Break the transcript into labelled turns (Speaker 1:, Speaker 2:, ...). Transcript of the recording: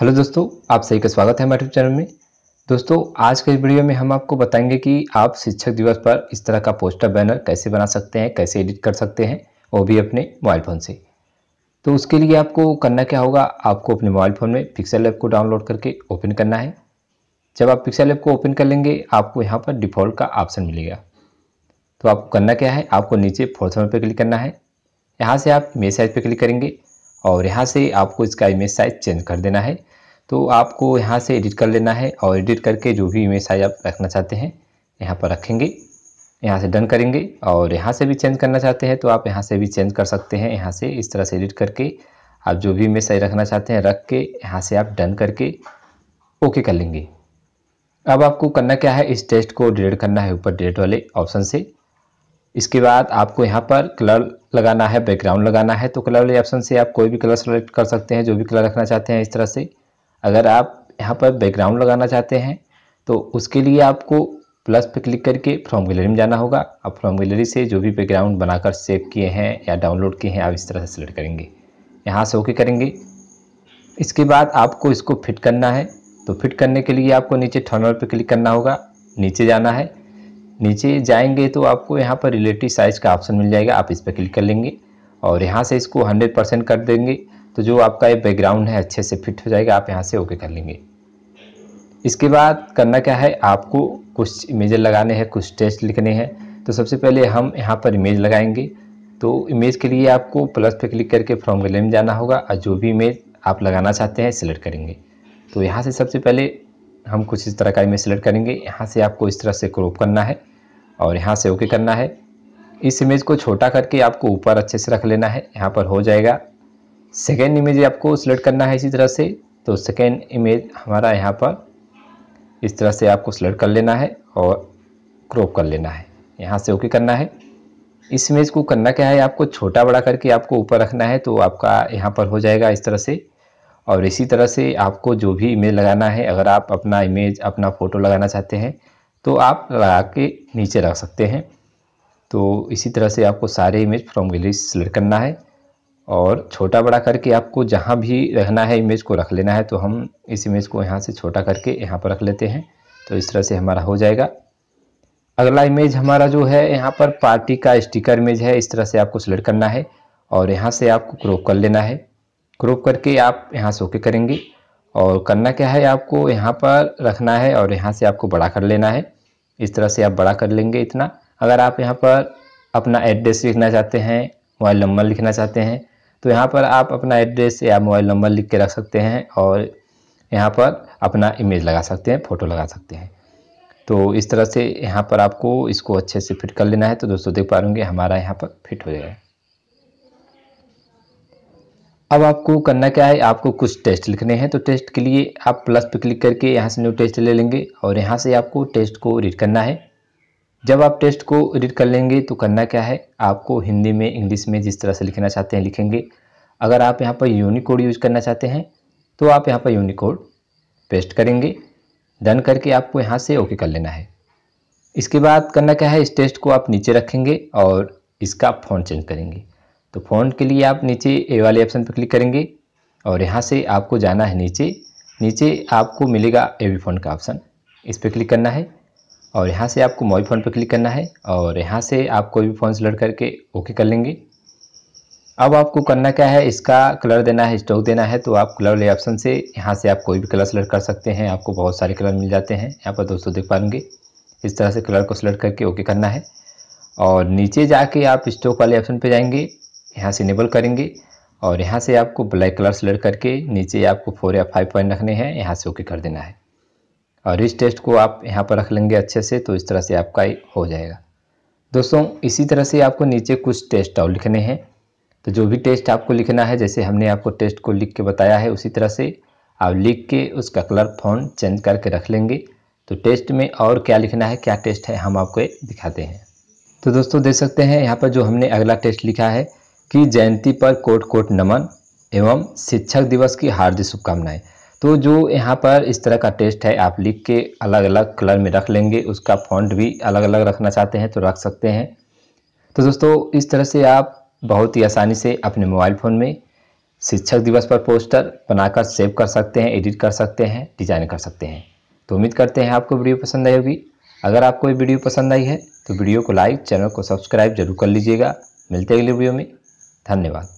Speaker 1: hello दोस्तों आप सभी का स्वागत है हमारे चैनल में दोस्तों आज के वीडियो में हम आपको बताएंगे कि आप शिक्षक दिवस पर इस तरह का पोस्टर बैनर कैसे बना सकते हैं कैसे एडिट कर सकते हैं वो भी अपने मोबाइल फ़ोन से तो उसके लिए आपको करना क्या होगा आपको अपने मोबाइल फ़ोन में पिक्सल ऐप को डाउनलोड करके ओपन करना है जब आप पिक्सल ऐप को ओपन कर लेंगे आपको यहाँ पर डिफ़ॉल्ट का ऑप्शन मिलेगा तो आपको करना क्या है आपको नीचे फोर्थ पर क्लिक करना है यहाँ से आप मेज साइज पर क्लिक करेंगे और यहाँ से आपको इसका इमेज साइज चेंज कर देना है तो आपको यहाँ से एडिट कर लेना है और एडिट करके जो भी इमेज साइज आप रखना चाहते हैं यहाँ पर रखेंगे यहाँ से डन करेंगे और यहाँ से भी चेंज करना चाहते हैं तो आप यहाँ से भी चेंज कर सकते हैं यहाँ से इस तरह से एडिट करके आप जो भी इमेज साइज रखना चाहते हैं रख के यहाँ से आप डन करके ओके कर लेंगे अब आपको करना क्या है इस टेस्ट को डिलीट करना है ऊपर डिलीट वाले ऑप्शन से इसके बाद आपको यहाँ पर कलर लगाना है बैकग्राउंड लगाना है तो कलर वाले ऑप्शन से आप कोई भी कलर सेलेक्ट कर सकते हैं जो भी कलर रखना चाहते हैं इस तरह से अगर आप यहाँ पर बैकग्राउंड लगाना चाहते हैं तो उसके लिए आपको प्लस पे क्लिक करके फ्रॉम गैलरी में जाना होगा आप फ्रॉम गैलरी से जो भी बैकग्राउंड बनाकर सेव किए हैं या डाउनलोड किए हैं आप इस तरह से सिलेक्ट करेंगे यहाँ से ओके करेंगे इसके बाद आपको इसको फिट करना है तो फिट करने के लिए आपको नीचे थर्नल पर क्लिक करना होगा नीचे जाना है नीचे जाएंगे तो आपको यहाँ पर रिलेटिव साइज का ऑप्शन मिल जाएगा आप इस पर क्लिक कर लेंगे और यहाँ से इसको हंड्रेड परसेंट कर देंगे तो जो आपका ये बैकग्राउंड है अच्छे से फिट हो जाएगा आप यहाँ से ओके कर लेंगे इसके बाद करना क्या है आपको कुछ इमेज लगाने हैं कुछ टेस्ट लिखने हैं तो सबसे पहले हम यहाँ पर इमेज लगाएंगे तो इमेज के लिए आपको प्लस पे क्लिक करके फ्रॉम गले में जाना होगा और जो भी इमेज आप लगाना चाहते हैं सिलेक्ट करेंगे तो यहाँ से सबसे पहले हम कुछ इस तरह का इमेज सेलेक्ट करेंगे यहाँ से आपको इस तरह से क्रॉप करना है और यहाँ से ओके करना है इस इमेज को छोटा करके आपको ऊपर अच्छे से रख लेना है यहाँ पर हो जाएगा सेकेंड इमेज आपको सेलेक्ट करना है इसी तरह से तो सेकेंड इमेज हमारा यहाँ पर इस तरह से आपको सेलेक्ट कर लेना है और क्रॉप कर लेना है यहाँ से ओके करना है इस इमेज को करना क्या है आपको छोटा बड़ा करके आपको ऊपर रखना है तो आपका यहाँ पर हो जाएगा इस तरह से और इसी तरह से आपको जो भी इमेज लगाना है अगर आप अपना इमेज अपना फ़ोटो लगाना चाहते हैं तो आप लगा के नीचे रख सकते हैं तो इसी तरह से आपको सारे इमेज फ्रॉम गैलरी सेलेक्ट करना है और छोटा बड़ा करके आपको जहाँ भी रहना है इमेज को रख लेना है तो हम इस इमेज को यहाँ से छोटा करके यहाँ पर रख लेते हैं तो इस तरह से हमारा हो जाएगा अगला इमेज हमारा जो है यहाँ पर पार्टी का स्टिकर इमेज है इस तरह से आपको सिलेक्ट करना है और यहाँ से आपको क्रॉप कर लेना है क्रोप करके आप यहाँ से ओके करेंगे और करना क्या है आपको यहाँ पर रखना है और यहाँ से आपको बड़ा कर लेना है इस तरह से आप बड़ा कर लेंगे इतना अगर आप यहाँ पर अपना एड्रेस लिखना चाहते हैं मोबाइल नंबर लिखना चाहते हैं तो यहाँ पर आप अपना एड्रेस या मोबाइल नंबर लिख के रख सकते हैं और यहाँ पर अपना इमेज लगा सकते हैं फ़ोटो लगा सकते हैं तो इस तरह से यहाँ पर आपको इसको अच्छे से फिट कर लेना है तो दोस्तों देख पा रहे हमारा यहाँ पर फिट हो जाएगा अब आपको करना क्या है आपको कुछ टेस्ट लिखने हैं तो टेस्ट के लिए आप प्लस पर क्लिक करके यहाँ से न्यू टेस्ट ले लेंगे और यहाँ से आपको टेस्ट को रीड करना है जब आप टेस्ट को रीड कर लेंगे तो करना क्या है आपको हिंदी में इंग्लिश में जिस तरह से लिखना चाहते हैं लिखेंगे अगर आप यहाँ पर यूनिकोड यूज करना चाहते हैं तो आप यहाँ पर यूनिकोड पेस्ट करेंगे डन करके आपको यहाँ से ओके कर लेना है इसके बाद करना क्या है इस टेस्ट को आप नीचे रखेंगे और इसका फोन चेंज करेंगे तो फ़ॉन्ट के लिए आप नीचे ए वाले ऑप्शन पर क्लिक करेंगे और यहाँ से आपको जाना है नीचे नीचे आपको मिलेगा ए वी फ़ॉन्ट का ऑप्शन इस पर क्लिक करना है और यहाँ से आपको मोबाइल फ़ॉन्ट पर क्लिक करना है और यहाँ से आप कोई भी फ़ॉन्ट सेलेक्ट करके ओके कर लेंगे अब आपको करना क्या है इसका कलर देना है स्टॉक देना है तो आप कलर ले ऑप्शन से यहाँ से आप कोई भी कलर सेलेक्ट कर सकते हैं आपको बहुत सारे कलर मिल जाते हैं यहाँ पर दोस्तों देख पाएंगे इस तरह से कलर को सेलेक्ट करके ओके करना है और नीचे जाके आप स्टॉक वाले ऑप्शन पे जाएंगे यहाँ से इनेबल करेंगे और यहाँ से आपको ब्लैक कलर सेलेक्ट करके नीचे आपको फोर या फाइव पॉइंट रखने हैं यहाँ से ओके कर देना है और इस टेस्ट को आप यहाँ पर रख लेंगे अच्छे से तो इस तरह से आपका हो जाएगा दोस्तों इसी तरह से आपको नीचे कुछ टेस्ट और लिखने हैं तो जो भी टेस्ट आपको लिखना है जैसे हमने आपको टेस्ट को लिख के बताया है उसी तरह से आप लिख के उसका कलर फोन चेंज करके रख लेंगे तो टेस्ट में और क्या लिखना है क्या टेस्ट है हम आपको दिखाते हैं तो दोस्तों देख सकते हैं यहाँ पर जो हमने अगला टेस्ट लिखा है की जयंती पर कोट कोट नमन एवं शिक्षक दिवस की हार्दिक शुभकामनाएं तो जो यहाँ पर इस तरह का टेस्ट है आप लिख के अलग अलग कलर में रख लेंगे उसका फॉन्ट भी अलग अलग रखना चाहते हैं तो रख सकते हैं तो दोस्तों इस तरह से आप बहुत ही आसानी से अपने मोबाइल फ़ोन में शिक्षक दिवस पर पोस्टर बनाकर सेव कर सकते हैं एडिट कर सकते हैं डिज़ाइन कर सकते हैं तो उम्मीद करते हैं आपको वीडियो पसंद आई होगी अगर आपको ये वीडियो पसंद आई है तो वीडियो को लाइक चैनल को सब्सक्राइब जरूर कर लीजिएगा मिलते हैं अगले वीडियो में धन्यवाद